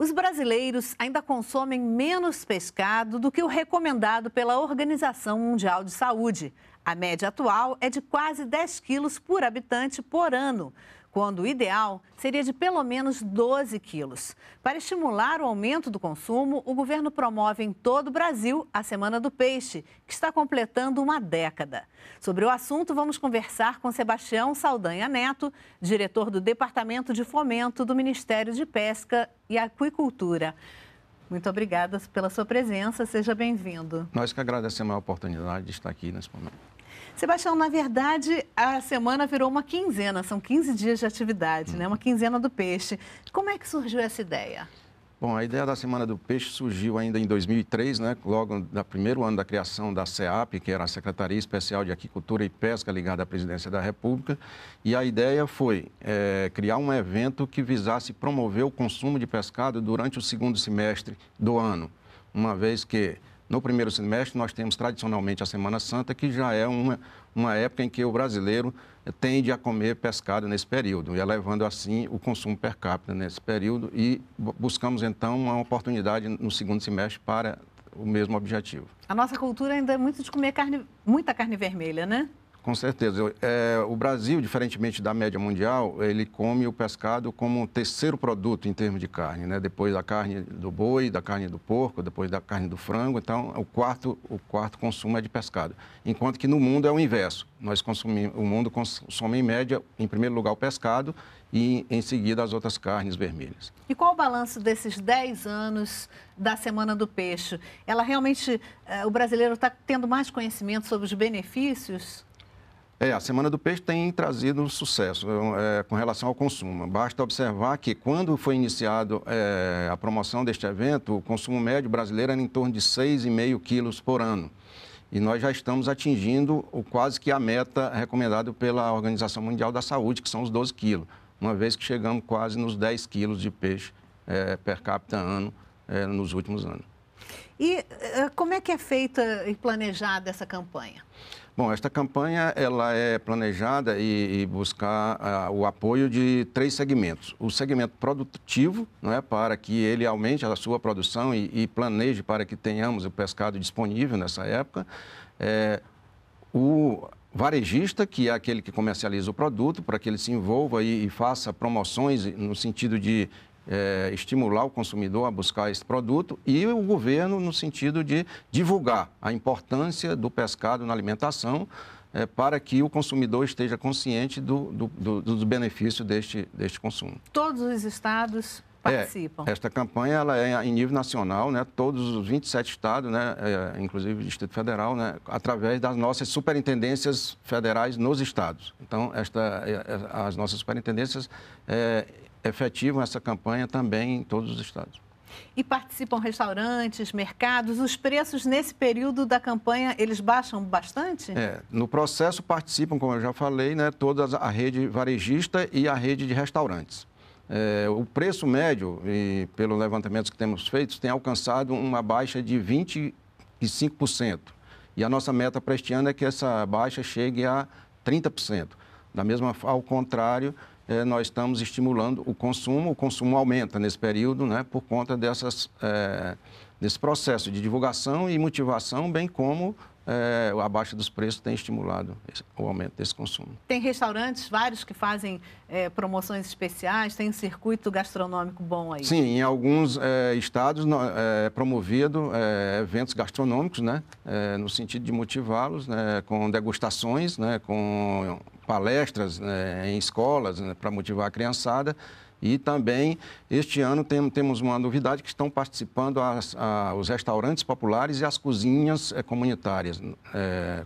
Os brasileiros ainda consomem menos pescado do que o recomendado pela Organização Mundial de Saúde. A média atual é de quase 10 quilos por habitante por ano quando o ideal seria de pelo menos 12 quilos. Para estimular o aumento do consumo, o governo promove em todo o Brasil a Semana do Peixe, que está completando uma década. Sobre o assunto, vamos conversar com Sebastião Saldanha Neto, diretor do Departamento de Fomento do Ministério de Pesca e Aquicultura. Muito obrigada pela sua presença, seja bem-vindo. Nós que agradecemos a oportunidade de estar aqui nesse momento. Sebastião, na verdade, a semana virou uma quinzena, são 15 dias de atividade, né? Uma quinzena do peixe. Como é que surgiu essa ideia? Bom, a ideia da Semana do Peixe surgiu ainda em 2003, né? logo no primeiro ano da criação da SEAP, que era a Secretaria Especial de Aquicultura e Pesca ligada à Presidência da República. E a ideia foi é, criar um evento que visasse promover o consumo de pescado durante o segundo semestre do ano, uma vez que no primeiro semestre, nós temos tradicionalmente a Semana Santa, que já é uma, uma época em que o brasileiro tende a comer pescado nesse período, e elevando é assim o consumo per capita nesse período. E buscamos então uma oportunidade no segundo semestre para o mesmo objetivo. A nossa cultura ainda é muito de comer carne, muita carne vermelha, né? Com certeza. É, o Brasil, diferentemente da média mundial, ele come o pescado como um terceiro produto em termos de carne, né? Depois da carne do boi, da carne do porco, depois da carne do frango. Então, o quarto, o quarto consumo é de pescado. Enquanto que no mundo é o inverso. Nós consumimos, o mundo consome em média, em primeiro lugar, o pescado e em seguida as outras carnes vermelhas. E qual o balanço desses 10 anos da Semana do Peixe? Ela realmente, é, o brasileiro está tendo mais conhecimento sobre os benefícios? É, a Semana do Peixe tem trazido sucesso é, é, com relação ao consumo. Basta observar que quando foi iniciado é, a promoção deste evento, o consumo médio brasileiro era em torno de 6,5 quilos por ano. E nós já estamos atingindo o, quase que a meta recomendada pela Organização Mundial da Saúde, que são os 12 quilos, uma vez que chegamos quase nos 10 quilos de peixe é, per capita ano é, nos últimos anos. E é, como é que é feita e planejada essa campanha? Bom, esta campanha ela é planejada e, e buscar uh, o apoio de três segmentos. O segmento produtivo, não é, para que ele aumente a sua produção e, e planeje para que tenhamos o pescado disponível nessa época. É, o varejista, que é aquele que comercializa o produto, para que ele se envolva e, e faça promoções no sentido de é, estimular o consumidor a buscar esse produto e o governo no sentido de divulgar a importância do pescado na alimentação é, para que o consumidor esteja consciente do, do, do, dos benefícios deste, deste consumo. Todos os estados é, participam. É, esta campanha ela é em nível nacional, né? todos os 27 estados, né? É, inclusive o Distrito Federal, né? através das nossas superintendências federais nos estados. Então, esta, é, é, as nossas superintendências efetivam essa campanha também em todos os estados. E participam restaurantes, mercados. Os preços nesse período da campanha, eles baixam bastante? É, no processo participam, como eu já falei, né, toda a rede varejista e a rede de restaurantes. É, o preço médio, e pelo levantamento que temos feito, tem alcançado uma baixa de 25%. E a nossa meta para este ano é que essa baixa chegue a 30%. Da mesma, ao contrário, é, nós estamos estimulando o consumo. O consumo aumenta nesse período, né, por conta dessas, é, desse processo de divulgação e motivação, bem como é, a baixa dos preços tem estimulado esse, o aumento desse consumo. Tem restaurantes, vários que fazem promoções especiais, tem um circuito gastronômico bom aí? Sim, em alguns estados é promovido eventos gastronômicos, né, no sentido de motivá-los, né, com degustações, né, com palestras né, em escolas né, para motivar a criançada. E também, este ano, tem, temos uma novidade que estão participando as, a, os restaurantes populares e as cozinhas é, comunitárias. É,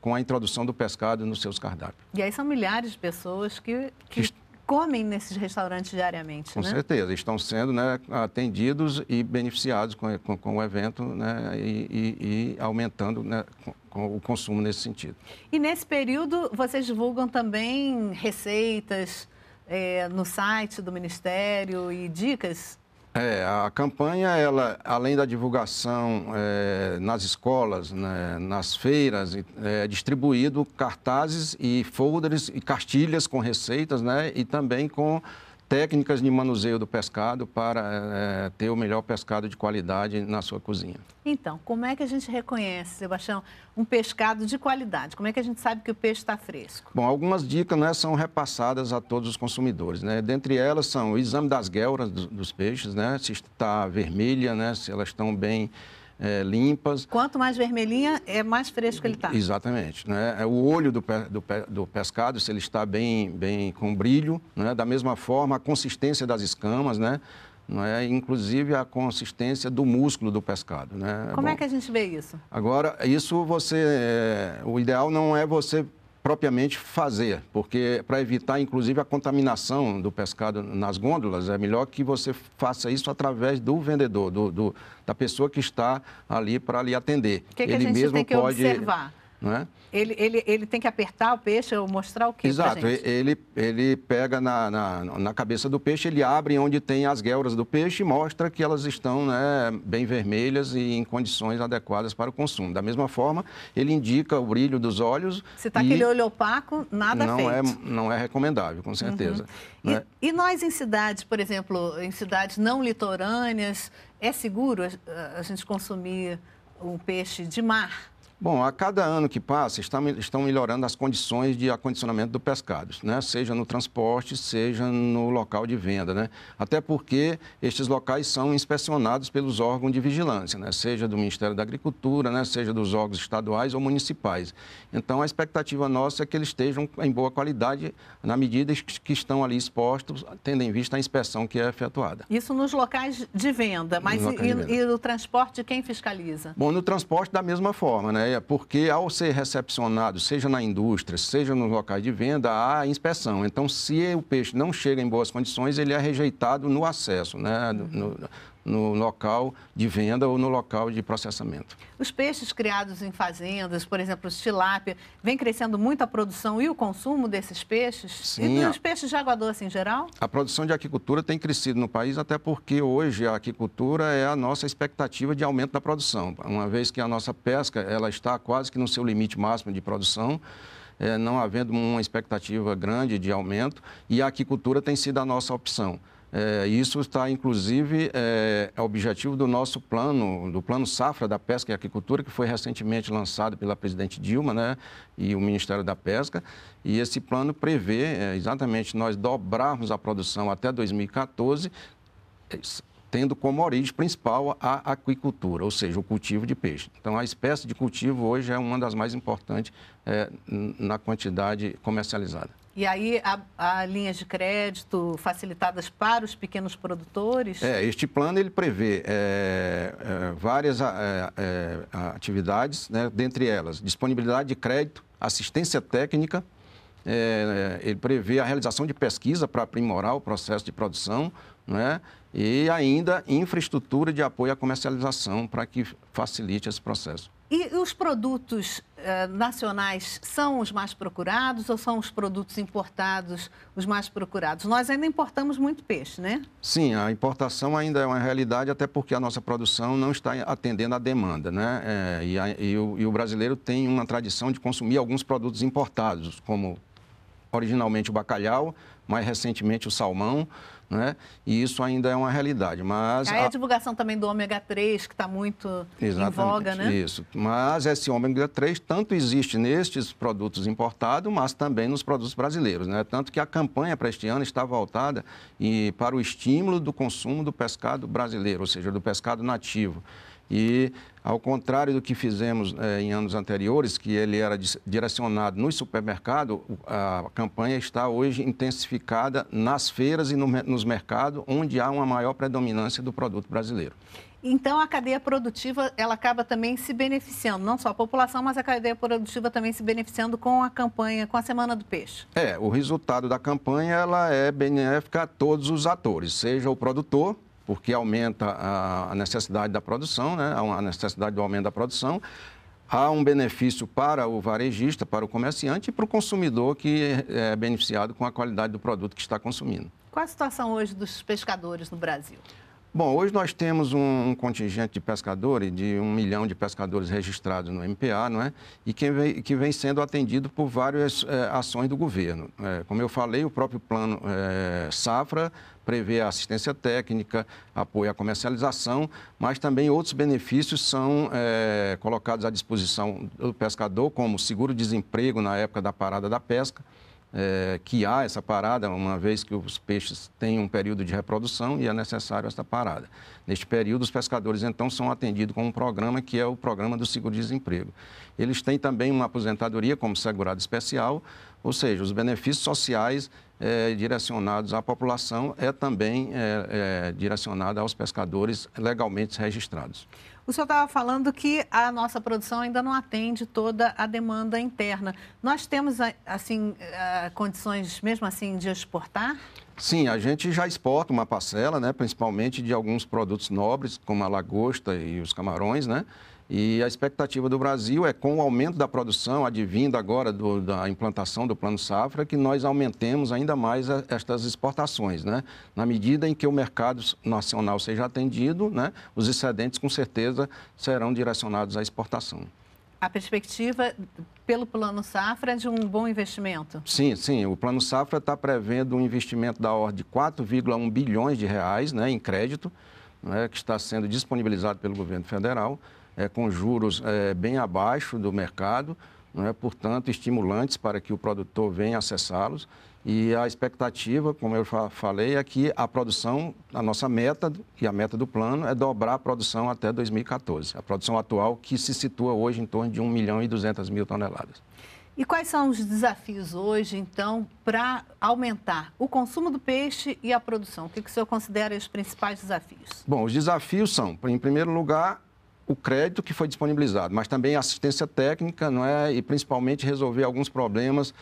com a introdução do pescado nos seus cardápios. E aí são milhares de pessoas que, que, que comem nesses restaurantes diariamente. Com né? certeza, estão sendo né, atendidos e beneficiados com, com, com o evento né, e, e, e, aumentando né, com, com, o consumo nesse sentido. E nesse período, vocês divulgam também receitas é, no site do Ministério e dicas? É, a campanha, ela, além da divulgação é, nas escolas, né, nas feiras, é distribuído cartazes e folders e cartilhas com receitas, né, e também com técnicas de manuseio do pescado para é, ter o melhor pescado de qualidade na sua cozinha. Então, como é que a gente reconhece, Sebastião, um pescado de qualidade? Como é que a gente sabe que o peixe está fresco? Bom, algumas dicas né, são repassadas a todos os consumidores. Né? Dentre elas são o exame das guelras dos peixes, né? se está vermelha, né? se elas estão bem é, limpas. Quanto mais vermelhinha, é mais fresco ele está. Exatamente. Né? É o olho do, pe, do, pe, do, pescado, se ele está bem, bem com brilho, né? da mesma forma a consistência das escamas, né? Não é? inclusive a consistência do músculo do pescado. Né? Como Bom, é que a gente vê isso? Agora, isso você. É, o ideal não é você propriamente fazer, porque para evitar inclusive a contaminação do pescado nas gôndolas, é melhor que você faça isso através do vendedor, do, do da pessoa que está ali para lhe atender. O que, que Ele a gente mesmo tem que pode... observar? É? Ele, ele, ele tem que apertar o peixe ou mostrar o que. Exato, ele, ele pega na, na, na, cabeça do peixe, ele abre onde tem as guelras do peixe e mostra que elas estão né, bem vermelhas e em condições adequadas para o consumo. Da mesma forma, ele indica o brilho dos olhos. Se está aquele olho opaco, nada não é feito. É, não é recomendável, com uhum. certeza. Uhum. E, né? e nós em cidades, por exemplo, em cidades não litorâneas, é seguro a, a gente consumir um peixe de mar? Bom, a cada ano que passa, estão melhorando as condições de acondicionamento do pescado, né? seja no transporte, seja no local de venda. Né? Até porque estes locais são inspecionados pelos órgãos de vigilância, né? seja do Ministério da Agricultura, né? seja dos órgãos estaduais ou municipais. Então, a expectativa nossa é que eles estejam em boa qualidade na medida que estão ali expostos, tendo em vista a inspeção que é efetuada. Isso nos locais de venda, mas e, de venda. e no transporte, quem fiscaliza? Bom, no transporte, da mesma forma. Né? ideia, porque ao ser recepcionado, seja na indústria, seja nos locais de venda, há inspeção. Então, se o peixe não chega em boas condições, ele é rejeitado no acesso, né? No, no local de venda ou no local de processamento. Os peixes criados em fazendas, por exemplo, os tilápia, vem crescendo muito a produção e o consumo desses peixes? Sim, e dos a... peixes de água doce em geral? A produção de aquicultura tem crescido no país, até porque hoje a aquicultura é a nossa expectativa de aumento da produção, uma vez que a nossa pesca ela está quase que no seu limite máximo de produção. É, não havendo uma expectativa grande de aumento, e a aquicultura tem sido a nossa opção. É, isso está, inclusive, é, é, objetivo do nosso plano, do Plano Safra da Pesca e Agricultura, que foi recentemente lançado pela presidente Dilma né, e o Ministério da Pesca. E esse plano prevê é, exatamente nós dobrarmos a produção até 2014, tendo como origem principal a aquicultura, ou seja, o cultivo de peixe. Então, a espécie de cultivo hoje é uma das mais importantes é, na quantidade comercializada. E aí há, há, linhas de crédito facilitadas para os pequenos produtores? É, este plano ele prevê é, é, várias é, é, atividades, né, dentre elas disponibilidade de crédito, assistência técnica, é, ele prevê a realização de pesquisa para aprimorar o processo de produção, né, e ainda infraestrutura de apoio à comercialização para que facilite esse processo. E os produtos eh, nacionais são os mais procurados ou são os produtos importados os mais procurados? Nós ainda importamos muito peixe, né? Sim, a importação ainda é uma realidade, até porque a nossa produção não está atendendo à demanda, né? É, e, a, e, o, e o brasileiro tem uma tradição de consumir alguns produtos importados, como originalmente o bacalhau, mais recentemente o salmão né? E isso ainda é uma realidade, mas... Aí é a, a divulgação também do ômega 3, que está muito Exatamente, em voga, né? isso. Mas esse ômega 3 tanto existe nestes produtos importados, mas também nos produtos brasileiros, né? Tanto que a campanha para este ano está voltada e para o estímulo do consumo do pescado brasileiro, ou seja, do pescado nativo. E, ao contrário do que fizemos é, em anos anteriores, que ele era direcionado nos supermercados, a campanha está hoje intensificada nas feiras e no, nos mercados, onde há uma maior predominância do produto brasileiro. Então, a cadeia produtiva, ela acaba também se beneficiando, não só a população, mas a cadeia produtiva também se beneficiando com a campanha, com a Semana do Peixe. É, o resultado da campanha, ela é benéfica a todos os atores, seja o produtor, porque aumenta a necessidade da produção, né? a necessidade do aumento da produção. Há um benefício para o varejista, para o comerciante e para o consumidor que é, é beneficiado com a qualidade do produto que está consumindo. Qual a situação hoje dos pescadores no Brasil? Bom, hoje nós temos um, um, contingente de pescadores, de um milhão de pescadores registrados no MPA, não é? E que vem, que vem sendo atendido por várias é, ações do governo. É, como eu falei, o próprio plano é, Safra prevê assistência técnica, apoio à comercialização, mas também outros benefícios são eh, colocados à disposição do pescador, como seguro-desemprego na época da parada da pesca é, que há essa parada, uma vez que os peixes têm um período de reprodução e é necessário essa parada. Neste período, os pescadores então são atendidos com um programa que é o programa do seguro-desemprego. Eles têm também uma aposentadoria como segurado especial, ou seja, os benefícios sociais é, direcionados à população é também é, é, direcionada aos pescadores legalmente registrados. O senhor estava falando que a nossa produção ainda não atende toda a demanda interna. Nós temos, assim, é, condições mesmo assim de exportar? Sim, a gente já exporta uma parcela, né, principalmente de alguns produtos nobres, como a lagosta e os camarões, né? E a expectativa do Brasil é, com o aumento da produção, advindo agora do, da implantação do Plano Safra, que nós aumentemos ainda mais a, estas exportações. Né? Na medida em que o mercado nacional seja atendido, né? os excedentes, com certeza, serão direcionados à exportação. A perspectiva pelo Plano Safra é de um bom investimento? Sim, sim. O Plano Safra está prevendo um investimento da ordem de 4,1 bilhões de reais né, em crédito, né, que está sendo disponibilizado pelo governo federal é, com juros é, bem abaixo do mercado, né? portanto, estimulantes para que o produtor venha acessá-los. E a expectativa, como eu falei, é que a produção, a nossa meta e a meta do plano é dobrar a produção até 2014. A produção atual que se situa hoje em torno de 1 milhão e 200 mil toneladas. E quais são os desafios hoje, então, para aumentar o consumo do peixe e a produção? O que, que o senhor considera os principais desafios? Bom, os desafios são, em primeiro lugar, o crédito que foi disponibilizado, mas também assistência técnica, não é? E principalmente resolver alguns problemas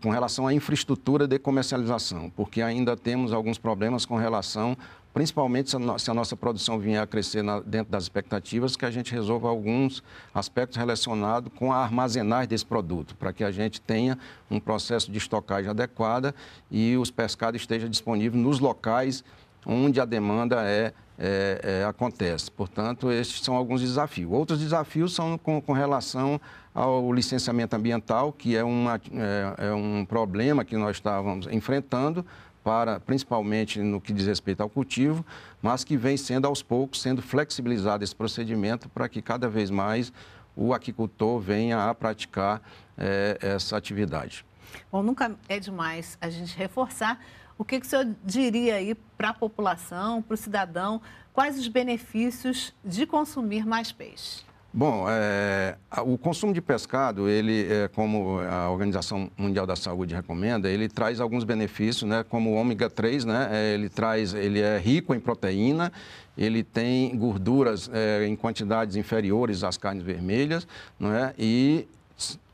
com relação à infraestrutura de comercialização, porque ainda temos alguns problemas com relação, principalmente se a, no, se a nossa produção vier a crescer na, dentro das expectativas, que a gente resolva alguns aspectos relacionados com a armazenagem desse produto, para que a gente tenha um processo de estocagem adequada e os pescados estejam disponíveis nos locais onde a demanda é é, é, acontece. Portanto, esses são alguns desafios. Outros desafios são com, com relação ao licenciamento ambiental, que é, uma, é, é, um problema que nós estávamos enfrentando, para, principalmente no que diz respeito ao cultivo, mas que vem sendo aos poucos sendo flexibilizado esse procedimento para que cada vez mais o aquicultor venha a praticar é, essa atividade. Bom, nunca é demais a gente reforçar o que, que o senhor diria aí para a população, para o cidadão, quais os benefícios de consumir mais peixe? Bom, é, o consumo de pescado, ele, é, como a Organização Mundial da Saúde recomenda, ele traz alguns benefícios, né? Como o ômega 3, né? É, ele traz, ele é rico em proteína, ele tem gorduras é, em quantidades inferiores às carnes vermelhas, não é? E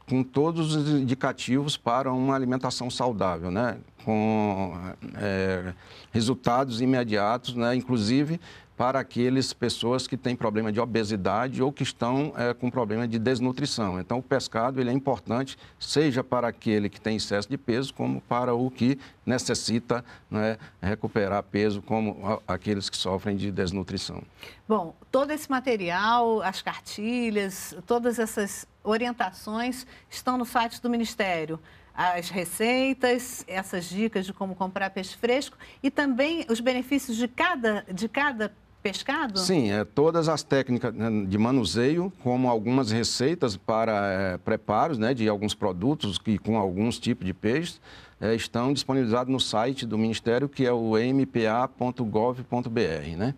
com todos os indicativos para uma alimentação saudável, né? com é, resultados imediatos, né? inclusive para aqueles pessoas que têm problema de obesidade ou que estão é, com problema de desnutrição. Então, o pescado ele é importante, seja para aquele que tem excesso de peso, como para o que necessita né, recuperar peso, como aqueles que sofrem de desnutrição. Bom, todo esse material, as cartilhas, todas essas orientações estão no site do Ministério as receitas, essas dicas de como comprar peixe fresco e também os benefícios de cada, de cada pescado? Sim, é, todas as técnicas né, de manuseio, como algumas receitas para é, preparos né, de alguns produtos e com alguns tipos de peixes, é, estão disponibilizados no site do Ministério, que é o mpa.gov.br. Né?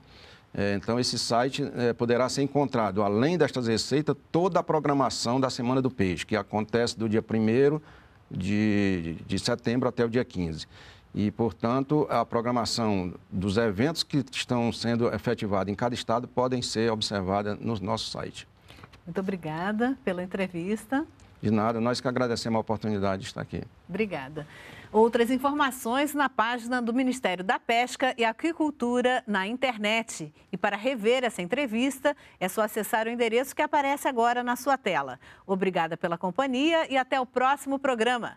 Eh, então, esse site poderá ser encontrado, além destas receitas, toda a programação da Semana do Peixe, que acontece do dia 1 de, de setembro até o dia 15. E, portanto, a programação dos eventos que estão sendo efetivados em cada estado podem ser observadas no nosso site. Muito obrigada pela entrevista. De nada, nós que agradecemos a oportunidade de estar aqui. Obrigada. Outras informações na página do Ministério da Pesca e Aquicultura na internet. E para rever essa entrevista, é só acessar o endereço que aparece agora na sua tela. Obrigada pela companhia e até o próximo programa.